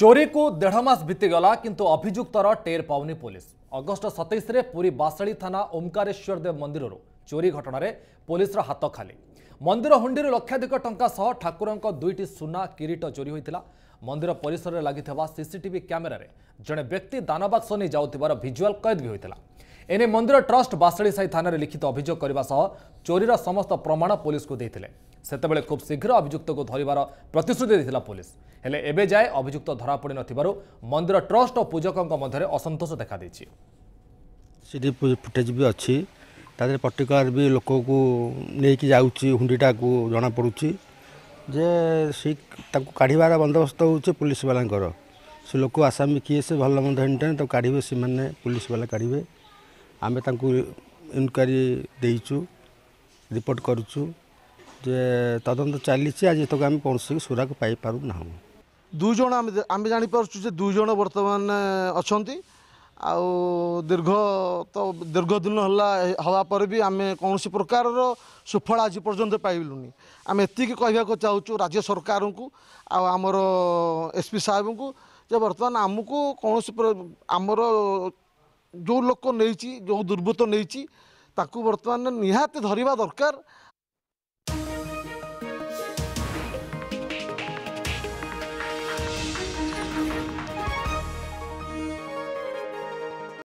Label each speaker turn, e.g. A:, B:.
A: চোরিকু দেড় মাস বিতিগলা কিন্তু অভিযুক্তর টের পাওনি পুলিশ অগস্ট সতেইশে পুরী বাসাড়ি থানা ওমকারেশ্বর দেব মন্দিরর চোরি ঘটনার পুলিশর হাত খালি মন্দির হুণ্ডি লক্ষাধিক টঙ্কা সহ ঠাকুরঙ্ক দুইটি সুনা কিরিট চোরি হয়েছিল মন্দির পরিসরের লাগিথিবা সিসিটিভি ক্যামেরার জনে ব্যক্তি দানবাক্স নিয়ে যাওয়ার ভিজুয়াল কয়েদ বি হয়েছিল এনে মন্দির ট্রষ্ট বাসাড়ি সাই থানার লিখিত অভিযোগ করা সহ চোরির সমস্ত প্রমাণ পুলিশকে দিয়ে ସେତେବେଳେ ଖୁବ୍ ଶୀଘ୍ର ଅଭିଯୁକ୍ତକୁ ଧରିବାର ପ୍ରତିଶ୍ରୁତି ଦେଇଥିଲା ପୋଲିସ ହେଲେ ଏବେ ଯାଏ ଅଭିଯୁକ୍ତ ଧରାପଡ଼ି ନଥିବାରୁ ମନ୍ଦିର ଟ୍ରଷ୍ଟ ଓ ପୂଜକଙ୍କ ମଧ୍ୟରେ ଅସନ୍ତୋଷ ଦେଖାଦେଇଛି
B: ସେଠି ଫୁଟେଜ୍ ବି ଅଛି ତା ଦେହରେ ପର୍ଟିକୁଲାର ବି ଲୋକକୁ ନେଇକି ଯାଉଛି ହୁଣ୍ଡିଟାକୁ ଜଣାପଡ଼ୁଛି ଯେ ସେ ତାକୁ କାଢ଼ିବାର ବନ୍ଦୋବସ୍ତ ହେଉଛି ପୋଲିସବାଲାଙ୍କର ସେ ଲୋକ ଆସାମୀ କିଏ ସେ ଭଲ ମନ୍ଦ ହେଣିଟାଣି ତାକୁ କାଢ଼ିବେ ସେମାନେ ପୋଲିସବାଲା କାଢ଼ିବେ ଆମେ ତାଙ୍କୁ ଇନକ୍ୱାରି ଦେଇଛୁ ରିପୋର୍ଟ କରୁଛୁ ଯେ ତଦନ୍ତ ଚାଲିଛି ଆଜି ତକୁ ଆମେ କୌଣସି ସୁରାକ ପାଇପାରୁନାହୁଁ ଦୁଇ ଜଣ ଆମେ
C: ଆମେ ଜାଣିପାରୁଛୁ ଯେ ଦୁଇ ଜଣ ବର୍ତ୍ତମାନ ଅଛନ୍ତି ଆଉ ଦୀର୍ଘ ତ ଦୀର୍ଘ ଦିନ ହେଲା ହେବା ପରେ ବି ଆମେ କୌଣସି ପ୍ରକାରର ସୁଫଳ ଆଜି ପର୍ଯ୍ୟନ୍ତ ପାଇଲୁନି ଆମେ ଏତିକି କହିବାକୁ ଚାହୁଁଛୁ ରାଜ୍ୟ ସରକାରଙ୍କୁ ଆଉ ଆମର ଏସ୍ ପି ସାହେବଙ୍କୁ ଯେ ବର୍ତ୍ତମାନ ଆମକୁ କୌଣସି ଆମର ଯେଉଁ ଲୋକ ନେଇଛି ଯେଉଁ ଦୁର୍ବୃତ୍ତ ନେଇଛି ତାକୁ ବର୍ତ୍ତମାନ ନିହାତି ଧରିବା ଦରକାର